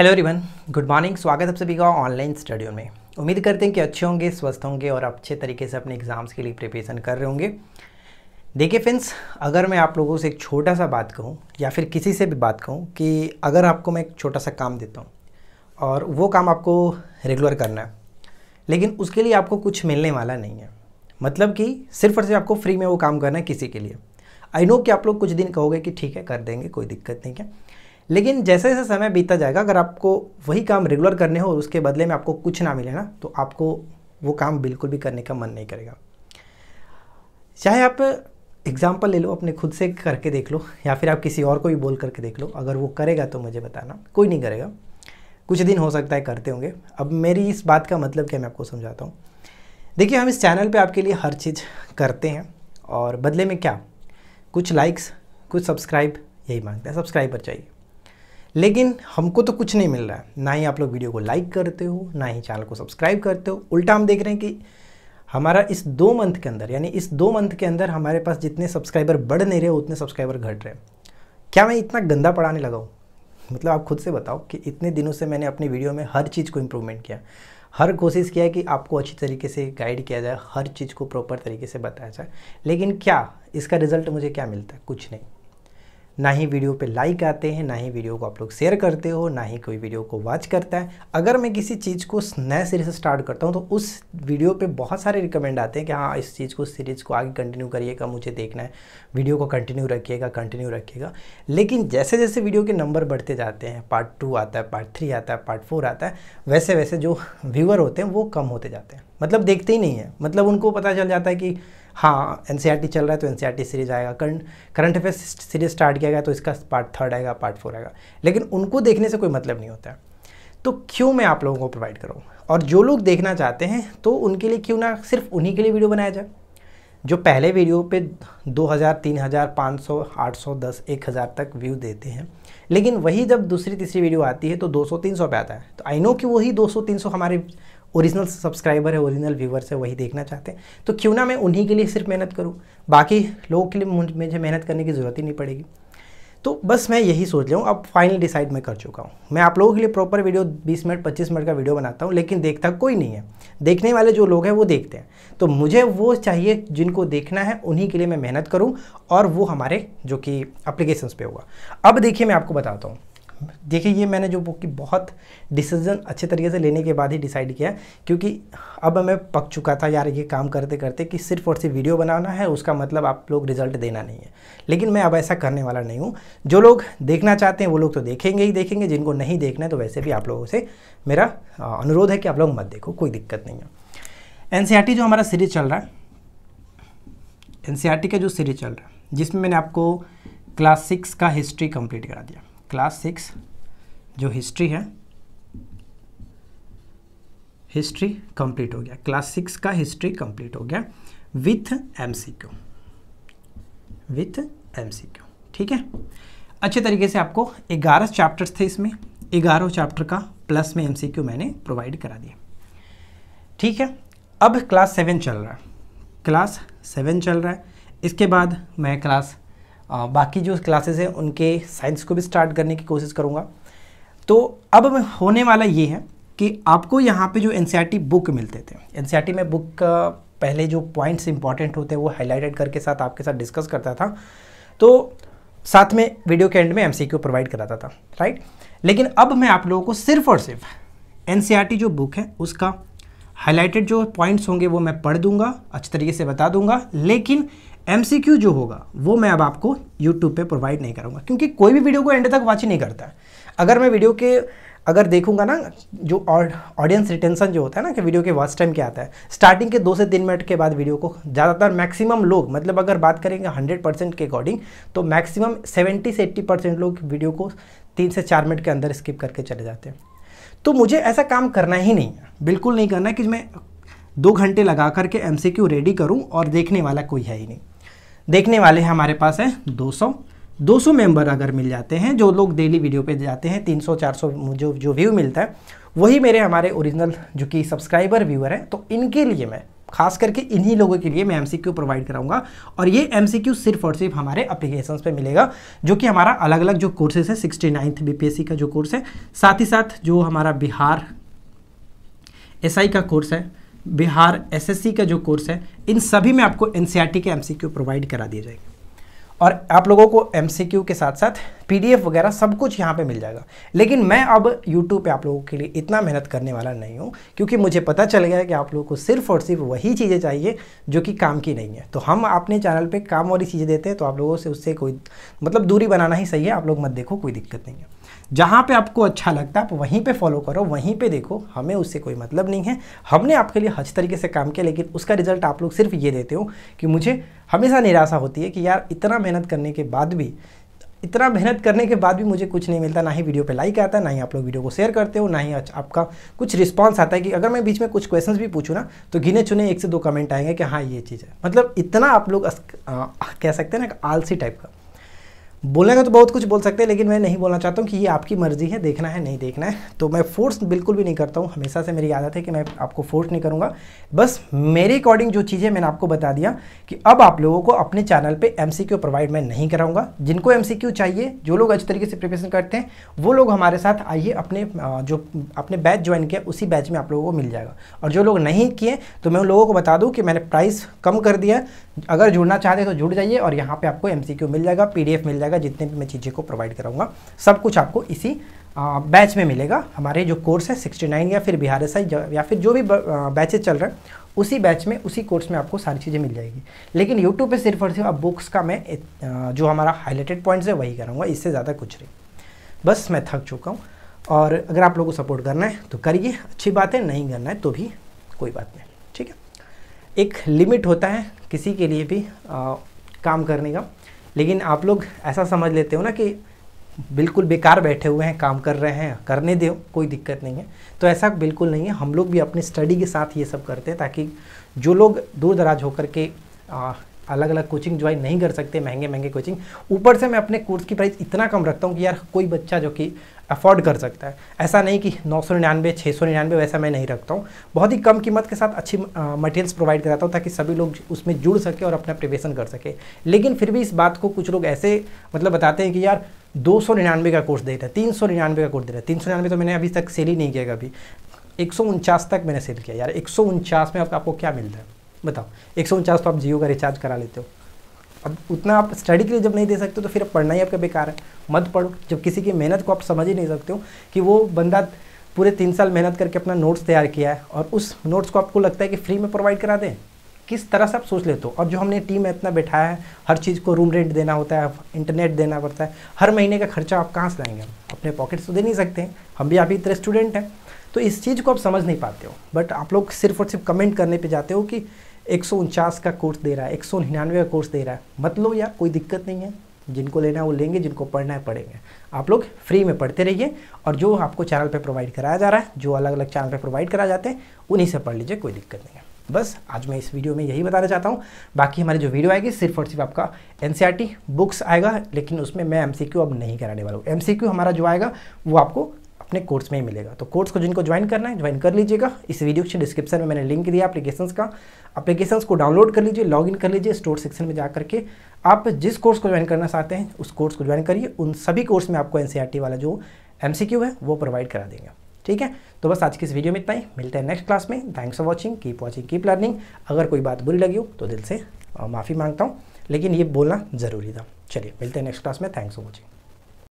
hello रिवन good morning स्वागत है आप सभी का ऑनलाइन स्टडियो में उम्मीद करते हैं कि अच्छे होंगे स्वस्थ होंगे और अच्छे तरीके से अपने एग्ज़ाम्स के लिए प्रिपरेशन कर रहे होंगे देखिए फ्रेंड्स अगर मैं आप लोगों से एक छोटा सा बात कहूँ या फिर किसी से भी बात कहूँ कि अगर आपको मैं एक छोटा सा काम देता हूँ और वो काम आपको रेगुलर करना है लेकिन उसके लिए आपको कुछ मिलने वाला नहीं है मतलब कि सिर्फ और सिर्फ आपको फ्री में वो काम करना है किसी के लिए आई नो कि आप लोग कुछ दिन कहोगे कि ठीक है कर देंगे कोई दिक्कत नहीं है लेकिन जैसे जैसे समय बीता जाएगा अगर आपको वही काम रेगुलर करने हो और उसके बदले में आपको कुछ ना मिले ना तो आपको वो काम बिल्कुल भी करने का मन नहीं करेगा चाहे आप एग्ज़ाम्पल ले लो अपने खुद से करके देख लो या फिर आप किसी और को भी बोल करके देख लो अगर वो करेगा तो मुझे बताना कोई नहीं करेगा कुछ दिन हो सकता है करते होंगे अब मेरी इस बात का मतलब क्या मैं आपको समझाता हूँ देखिए हम इस चैनल पे आपके लिए हर चीज़ करते हैं और बदले में क्या कुछ लाइक्स कुछ सब्सक्राइब यही मांगते हैं सब्सक्राइबर चाहिए लेकिन हमको तो कुछ नहीं मिल रहा है ना ही आप लोग वीडियो को लाइक करते हो ना ही चैनल को सब्सक्राइब करते हो उल्टा हम देख रहे हैं कि हमारा इस दो मंथ के अंदर यानी इस दो मंथ के अंदर हमारे पास जितने सब्सक्राइबर बढ़ नहीं रहे उतने सब्सक्राइबर घट रहे हैं क्या मैं इतना गंदा पढ़ाने लगा हूँ मतलब आप खुद से बताओ कि इतने दिनों से मैंने अपनी वीडियो में हर चीज़ को इम्प्रूवमेंट किया हर कोशिश किया कि आपको अच्छी तरीके से गाइड किया जाए हर चीज़ को प्रॉपर तरीके से बताया जाए लेकिन क्या इसका रिज़ल्ट मुझे क्या मिलता है कुछ नहीं ना ही वीडियो पे लाइक आते हैं ना ही वीडियो को आप लोग शेयर करते हो ना ही कोई वीडियो को वॉच करता है अगर मैं किसी चीज़ को नए सीरीज से स्टार्ट करता हूँ तो उस वीडियो पे बहुत सारे रिकमेंड आते हैं कि हाँ इस चीज़ को सीरीज़ को आगे कंटिन्यू करिएगा मुझे देखना है वीडियो को कंटिन्यू रखिएगा कंटिन्यू रखिएगा लेकिन जैसे जैसे वीडियो के नंबर बढ़ते जाते हैं पार्ट टू आता है पार्ट थ्री आता है पार्ट फोर आता है वैसे वैसे जो व्यूअर होते हैं वो कम होते जाते हैं मतलब देखते ही नहीं है मतलब उनको पता चल जाता है कि हाँ एन e चल रहा है तो एन सीरीज e आएगा current current affair series start किया गया तो इसका पार्ट थर्ड आएगा पार्ट फोर आएगा लेकिन उनको देखने से कोई मतलब नहीं होता है तो क्यों मैं आप लोगों को प्रोवाइड करूँ और जो लोग देखना चाहते हैं तो उनके लिए क्यों ना सिर्फ उन्हीं के लिए वीडियो बनाया जाए जो पहले वीडियो पे 2000, 3000, 500, दस एक 1000 तक व्यू देते हैं लेकिन वही जब दूसरी तीसरी वीडियो आती है तो 200, 300 पे आता है तो आई नो कि वही 200, 300 हमारे ओरिजिनल सब्सक्राइबर है ओरिजिनल व्यूवर्स है वही देखना चाहते हैं तो क्यों ना मैं उन्हीं के लिए सिर्फ मेहनत करूँ बाकी लोगों के लिए मुझे मेहनत करने की ज़रूरत ही नहीं पड़ेगी तो बस मैं यही सोच रहा हूँ अब फाइनल डिसाइड मैं कर चुका हूँ मैं आप लोगों के लिए प्रॉपर वीडियो 20 मिनट 25 मिनट का वीडियो बनाता हूँ लेकिन देखता कोई नहीं है देखने वाले जो लोग हैं वो देखते हैं तो मुझे वो चाहिए जिनको देखना है उन्हीं के लिए मैं मेहनत करूँ और वो हमारे जो कि अप्लीकेशंस पर होगा अब देखिए मैं आपको बताता हूँ देखिए ये मैंने जो बुक की बहुत डिसीजन अच्छे तरीके से लेने के बाद ही डिसाइड किया क्योंकि अब मैं पक चुका था यार ये काम करते करते कि सिर्फ और सिर्फ वीडियो बनाना है उसका मतलब आप लोग रिजल्ट देना नहीं है लेकिन मैं अब ऐसा करने वाला नहीं हूँ जो लोग देखना चाहते हैं वो लोग तो देखेंगे ही देखेंगे जिनको नहीं देखना है तो वैसे भी आप लोगों से मेरा अनुरोध है कि आप लोग मत देखो कोई दिक्कत नहीं है एन e जो हमारा सीरीज चल रहा है एन e का जो सीरीज चल रहा है जिसमें मैंने आपको क्लास सिक्स का हिस्ट्री कंप्लीट करा दिया क्लास सिक्स जो हिस्ट्री है हिस्ट्री कंप्लीट हो गया क्लास सिक्स का हिस्ट्री कंप्लीट हो गया विथ एमसीक्यू विथ एमसीक्यू ठीक है अच्छे तरीके से आपको ग्यारह चैप्टर्स थे इसमें ग्यारह चैप्टर का प्लस में एमसीक्यू मैंने प्रोवाइड करा दिया ठीक है अब क्लास सेवन चल रहा है क्लास सेवन चल रहा है इसके बाद मैं क्लास बाकी जो क्लासेस हैं उनके साइंस को भी स्टार्ट करने की कोशिश करूँगा तो अब होने वाला ये है कि आपको यहाँ पे जो एन बुक e मिलते थे एन e में बुक का पहले जो पॉइंट्स इंपॉर्टेंट होते हैं वो हाईलाइटेड करके साथ आपके साथ डिस्कस करता था तो साथ में वीडियो के एंड में एम प्रोवाइड कराता था राइट लेकिन अब मैं आप लोगों को सिर्फ और सिर्फ एन e जो बुक है उसका हाईलाइटेड जो पॉइंट्स होंगे वो मैं पढ़ दूंगा अच्छे तरीके से बता दूंगा लेकिन एम जो होगा वो मैं अब आपको यूट्यूब पर प्रोवाइड नहीं करूँगा क्योंकि कोई भी वीडियो को एंड तक वॉच ही नहीं करता अगर मैं वीडियो के अगर देखूंगा ना जो ऑडियंस रिटेंशन जो होता है ना कि वीडियो के वॉच टाइम क्या आता है स्टार्टिंग के दो से तीन मिनट के बाद वीडियो को ज़्यादातर मैक्सिमम लोग मतलब अगर बात करेंगे हंड्रेड परसेंट के अकॉर्डिंग तो मैक्सिमम सेवेंटी से एट्टी परसेंट लोग वीडियो को तीन से चार मिनट के अंदर स्किप करके चले जाते हैं तो मुझे ऐसा काम करना ही नहीं है बिल्कुल नहीं करना कि मैं दो घंटे लगा करके एम रेडी करूँ और देखने वाला कोई है ही नहीं देखने वाले हैं हमारे पास है 200 200 मेंबर अगर मिल जाते हैं जो लोग डेली वीडियो पे जाते हैं 300 400 जो जो व्यू मिलता है वही मेरे हमारे ओरिजिनल जो कि सब्सक्राइबर व्यूअर हैं तो इनके लिए मैं खास करके इन्हीं लोगों के लिए मैं एम प्रोवाइड कराऊंगा और ये एम सिर्फ और सिर्फ हमारे अप्लीकेशन पर मिलेगा जो कि हमारा अलग अलग जो कोर्सेज है सिक्सटी नाइन्थ बी का जो कोर्स है साथ ही साथ जो हमारा बिहार एस SI का कोर्स है बिहार एसएससी का जो कोर्स है इन सभी में आपको एन e के एम प्रोवाइड करा दिए जाएंगे और आप लोगों को एम के साथ साथ पी वगैरह सब कुछ यहाँ पे मिल जाएगा लेकिन मैं अब यूट्यूब पे आप लोगों के लिए इतना मेहनत करने वाला नहीं हूँ क्योंकि मुझे पता चल गया है कि आप लोगों को सिर्फ और सिर्फ वही चीज़ें चाहिए जो कि काम की नहीं है तो हम अपने चैनल पे काम वाली चीज़ें देते हैं तो आप लोगों से उससे कोई मतलब दूरी बनाना ही सही है आप लोग मत देखो कोई दिक्कत नहीं है जहाँ पे आपको अच्छा लगता है आप वहीं पे फॉलो करो वहीं पे देखो हमें उससे कोई मतलब नहीं है हमने आपके लिए हज तरीके से काम किया लेकिन उसका रिजल्ट आप लोग सिर्फ ये देते हो कि मुझे हमेशा निराशा होती है कि यार इतना मेहनत करने के बाद भी इतना मेहनत करने के बाद भी मुझे कुछ नहीं मिलता ना ही वीडियो पे लाइक आता है ना ही आप लोग वीडियो को शेयर करते हो ना ही आपका कुछ रिस्पांस आता है कि अगर मैं बीच में कुछ क्वेश्चंस भी पूछूँ ना तो गिने चुने एक से दो कमेंट आएंगे कि हाँ ये चीज़ है मतलब इतना आप लोग कह सकते हैं ना आलसी टाइप का बोलने का तो बहुत कुछ बोल सकते हैं लेकिन मैं नहीं बोलना चाहता हूँ कि ये आपकी मर्ज़ी है देखना है नहीं देखना है तो मैं फोर्स बिल्कुल भी नहीं करता हूँ हमेशा से मेरी आदत है कि मैं आपको फोर्स नहीं करूँगा बस मेरे अकॉर्डिंग जो चीज़ें मैंने आपको बता दिया कि अब आप लोगों को अपने चैनल पर एम प्रोवाइड मैं नहीं कराऊंगा जिनको एम चाहिए जो लोग अच्छे तरीके से प्रिपरेशन करते हैं वो लोग हमारे साथ आइए अपने जो अपने बैच ज्वाइन किया उसी बैच में आप लोगों को मिल जाएगा और जो लोग नहीं किए तो मैं उन लोगों को बता दूँ कि मैंने प्राइस कम कर दिया अगर जुड़ना चाहते तो जुड़ जाइए और यहाँ पर आपको एम मिल जाएगा पी मिल जाएगा जाएगा जितने भी मैं चीज़ें को प्रोवाइड कराऊंगा सब कुछ आपको इसी बैच में मिलेगा हमारे जो कोर्स है 69 या फिर बिहार एस या फिर जो भी बैचेज चल रहे हैं उसी बैच में उसी कोर्स में आपको सारी चीज़ें मिल जाएगी लेकिन यूट्यूब पर सिर्फ और सिर्फ आप बुक्स का मैं जो हमारा हाईलाइटेड पॉइंट्स है वही करूँगा इससे ज़्यादा कुछ नहीं बस मैं थक चुका हूँ और अगर आप लोगों को सपोर्ट करना है तो करिए अच्छी बात है नहीं करना है तो भी कोई बात नहीं ठीक है एक लिमिट होता है किसी के लिए भी आ, काम करने का लेकिन आप लोग ऐसा समझ लेते हो ना कि बिल्कुल बेकार बैठे हुए हैं काम कर रहे हैं करने दो कोई दिक्कत नहीं है तो ऐसा बिल्कुल नहीं है हम लोग भी अपनी स्टडी के साथ ये सब करते हैं ताकि जो लोग दूर दराज होकर के अलग अलग कोचिंग ज्वाइन नहीं कर सकते महंगे महंगे कोचिंग ऊपर से मैं अपने कोर्स की प्राइस इतना कम रखता हूँ कि यार कोई बच्चा जो कि अफोर्ड कर सकता है ऐसा नहीं कि नौ सौ निन्यानवे छः सौ निन्यानवे वैसा मैं नहीं रखता हूँ बहुत ही कम कीमत के साथ अच्छी मटेरियल्स प्रोवाइड कराता हूँ ताकि सभी लोग उसमें जुड़ सके और अपना प्रिपेशन कर सके लेकिन फिर भी इस बात को कुछ लोग ऐसे मतलब बताते हैं कि यार दो सौ निन्यानवे का कोर्स दे रहा है तीन सौ निन्यानवे का कोर्स दे रहा है तीन सौ निन्यानवे तो मैंने अभी तक सेल ही नहीं किया कभी एक सौ उनचास तक मैंने सेल किया यार एक सौ उनचास में आपको क्या मिलता है बताओ एक सौ उनचास तो आप जियो का रिचार्ज करा लेते हो अब उतना आप स्टडी के लिए जब नहीं दे सकते तो फिर पढ़ना ही आपका बेकार है मत पढ़ो जब किसी की मेहनत को आप समझ ही नहीं सकते हो कि वो बंदा पूरे तीन साल मेहनत करके अपना नोट्स तैयार किया है और उस नोट्स को आपको लगता है कि फ्री में प्रोवाइड करा दें किस तरह से आप सोच लेते हो और जो हमने टीम में इतना बैठाया है हर चीज़ को रूम रेंट देना होता है इंटरनेट देना पड़ता है हर महीने का खर्चा आप कहाँ से लाएंगे अपने पॉकेट्स से तो दे नहीं सकते हैं हम भी अभी इतने स्टूडेंट हैं तो इस चीज़ को आप समझ नहीं पाते हो बट आप लोग सिर्फ और सिर्फ कमेंट करने पर जाते हो कि एक का कोर्स दे रहा है एक का कोर्स दे रहा है मतलब यार कोई दिक्कत नहीं है जिनको लेना है वो लेंगे जिनको पढ़ना है पढ़ेंगे आप लोग फ्री में पढ़ते रहिए और जो आपको चैनल पे प्रोवाइड कराया जा रहा है जो अलग अलग चैनल पे प्रोवाइड कराए जाते हैं उन्हीं से पढ़ लीजिए कोई दिक्कत नहीं है बस आज मैं इस वीडियो में यही बताना चाहता हूँ बाकी हमारी जो वीडियो आएगी सिर्फ और सिर्फ आपका एन e बुक्स आएगा लेकिन उसमें मैं एम अब नहीं कराने वाला हूँ एम हमारा जो आएगा वो आपको अपने कोर्स में ही मिलेगा तो कोर्स को जिनको ज्वाइन करना है ज्वाइन कर लीजिएगा इस वीडियो के डिस्क्रिप्शन में मैंने लिंक दिया अपलीकेशन का अपलीकेशन को डाउनलोड कर लीजिए लॉग कर लीजिए स्टोर सेक्शन में जा करके आप जिस कोर्स को ज्वाइन करना चाहते हैं उस कोर्स को ज्वाइन करिए उन सभी कोर्स में आपको एन e वाला जो एम है वो प्रोवाइड करा देंगे ठीक है तो बस आज की इस वीडियो में इतना ही मिलते हैं नेक्स्ट क्लास में thanks for watching keep watching keep learning अगर कोई बात बुरी लगी हो तो दिल से माफ़ी मांगता हूँ लेकिन ये बोलना ज़रूरी था चलिए मिलते हैं नेक्स्ट क्लास में थैंक्स फॉर वॉचिंग